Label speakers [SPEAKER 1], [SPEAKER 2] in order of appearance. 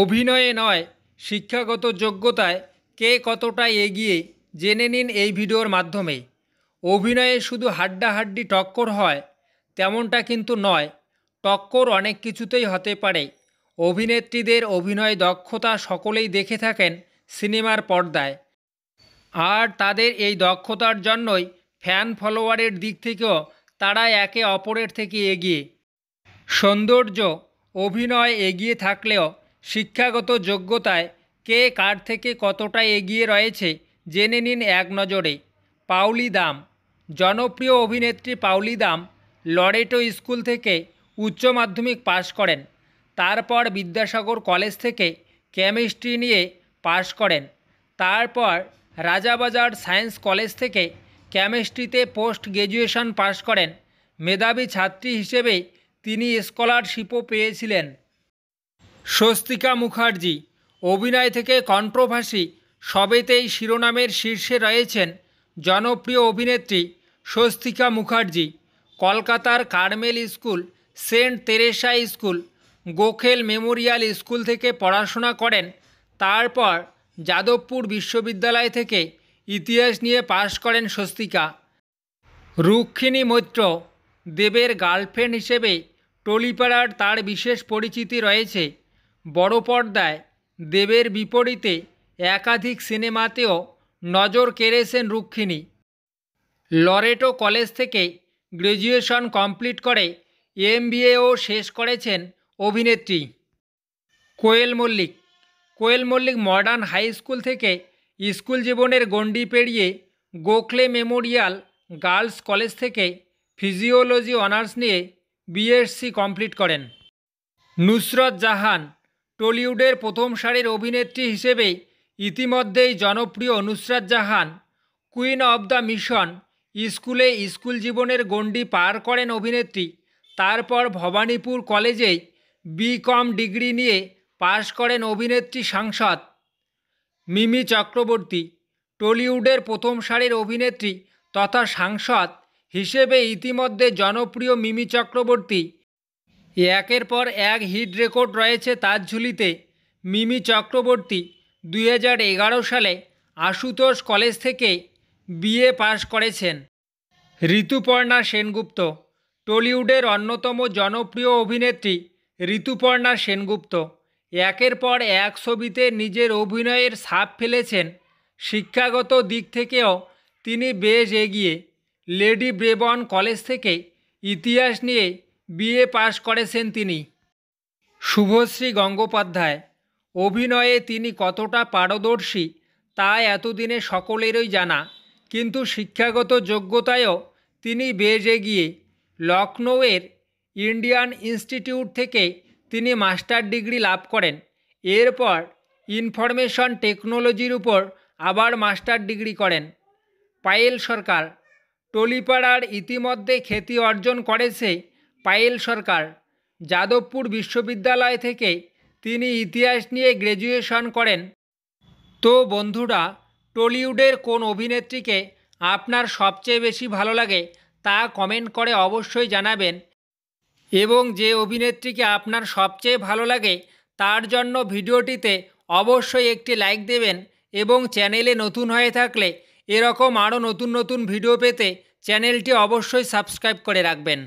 [SPEAKER 1] অভিনয়ে নয় শিক্ষাগত যোগ্যতায় কে কতটা এগিয়ে জেনে নিন এই ভিডিওর মাধ্যমে অভিনয়ে শুধু হাড্ডাহাড্ডি টক্কর হয় তেমনটা কিন্তু নয় টক্কর অনেক কিছুতেই হতে পারে অভিনেত্রীদের অভিনয় দক্ষতা সকলেই দেখে থাকেন সিনেমার পর্দায় আর তাদের এই দক্ষতার জন্যই ফ্যান ফলোয়ারের দিক থেকেও তারা একে অপরের থেকে এগিয়ে সৌন্দর্য অভিনয় এগিয়ে থাকলেও শিক্ষাগত যোগ্যতায় কে কার থেকে কতটা এগিয়ে রয়েছে জেনে নিন এক নজরে পাউলি দাম জনপ্রিয় অভিনেত্রী পাউলি দাম লরেটো স্কুল থেকে উচ্চ মাধ্যমিক পাশ করেন তারপর বিদ্যাসাগর কলেজ থেকে কেমিস্ট্রি নিয়ে পাশ করেন তারপর রাজাবাজার সায়েন্স কলেজ থেকে কেমিস্ট্রিতে পোস্ট গ্র্যাজুয়েশন পাশ করেন মেধাবী ছাত্রী হিসেবে তিনি স্কলারশিপও পেয়েছিলেন স্বস্তিকা মুখার্জি অভিনয় থেকে কন্ট্রোভার্সি সবেতেই শিরোনামের শীর্ষে রয়েছেন জনপ্রিয় অভিনেত্রী স্বস্তিকা মুখার্জি কলকাতার Carmel school Saint Teresa school Gokhale memorial school থেকে পড়াশোনা করেন তারপর যাদবপুর বিশ্ববিদ্যালয় থেকে ইতিহাস নিয়ে পাশ করেন স্বস্তিকা রুক্ষিণী মৈত্র দেবের গার্লফ্রেন্ড হিসেবে টলিপাড়ার তার বিশেষ পরিচিতি রয়েছে বড় পর্দায় দেবের বিপরীতে একাধিক সিনেমাতেও নজর কেড়েছেন রুক্ষিণী লরেটো কলেজ থেকে গ্র্যাজুয়েশন কমপ্লিট করে এম ও শেষ করেছেন অভিনেত্রী Koel Mallick Koel Mallick modern high school থেকে স্কুল জীবনের গণ্ডি পেরিয়ে গোখলে মেমোরিয়াল গার্লস কলেজ থেকে ফিজিওলজি অনার্স নিয়ে বিএসসি কমপ্লিট করেন নুসরত জাহান টলিউডের প্রথম সারির অভিনেত্রী হিসেবে ইতিমধ্যেই জনপ্রিয় Nusrat Jahan queen of the mission স্কুলে স্কুল জীবনের গণ্ডি পার করেন অভিনেত্রী তারপর ভবানীপুর কলেজেই বিকম ডিগ্রি নিয়ে পাশ করেন অভিনেত্রী সাংসদ মিমি চক্রবর্তী টলিউডের প্রথম সারির অভিনেত্রী তথা সাংসদ হিসেবে ইতিমধ্যে জনপ্রিয় মিমি চক্রবর্তী একের পর এক হিট রেকর্ড রয়েছে তার ঝুলিতে মিমি চক্রবর্তী দুই সালে আশুতোষ কলেজ থেকে বিএ পাশ করেছেন ঋতুপর্ণা সেনগুপ্ত টলিউডের অন্যতম জনপ্রিয় অভিনেত্রী ঋতুপর্ণা সেনগুপ্ত একের পর এক ছবিতে নিজের অভিনয়ের ছাপ ফেলেছেন শিক্ষাগত দিক থেকেও তিনি বেশ এগিয়ে লেডি ব্রেবন কলেজ থেকে ইতিহাস নিয়ে বিএ পাশ করেছেন তিনি শুভশ্রী গঙ্গোপাধ্যায় অভিনয়ে তিনি কতটা পারদর্শী তা এতদিনে সকলেরই জানা কিন্তু শিক্ষাগত যোগ্যতায়ও তিনি বেজে গিয়ে লখনৌয়ের ইন্ডিয়ান ইনস্টিটিউট থেকে তিনি মাস্টার ডিগ্রি লাভ করেন এরপর ইনফরমেশন টেকনোলজির উপর আবার মাস্টার ডিগ্রি করেন পায়েল সরকার টলিপাড়ার ইতিমধ্যে খ্যাতি অর্জন করেছে পায়েল সরকার যাদবপুর বিশ্ববিদ্যালয় থেকে তিনি ইতিহাস নিয়ে গ্র্যাজুয়েশন করেন তো বন্ধুরা টলিউডের কোন অভিনেত্রীকে আপনার সবচেয়ে বেশি ভালো লাগে তা কমেন্ট করে অবশ্যই জানাবেন এবং যে অভিনেত্রীকে আপনার সবচেয়ে ভালো লাগে তার জন্য ভিডিওটিতে অবশ্যই একটি লাইক দেবেন এবং চ্যানেলে নতুন হয়ে থাকলে এরকম আরও নতুন নতুন ভিডিও পেতে চ্যানেলটি অবশ্যই সাবস্ক্রাইব করে রাখবেন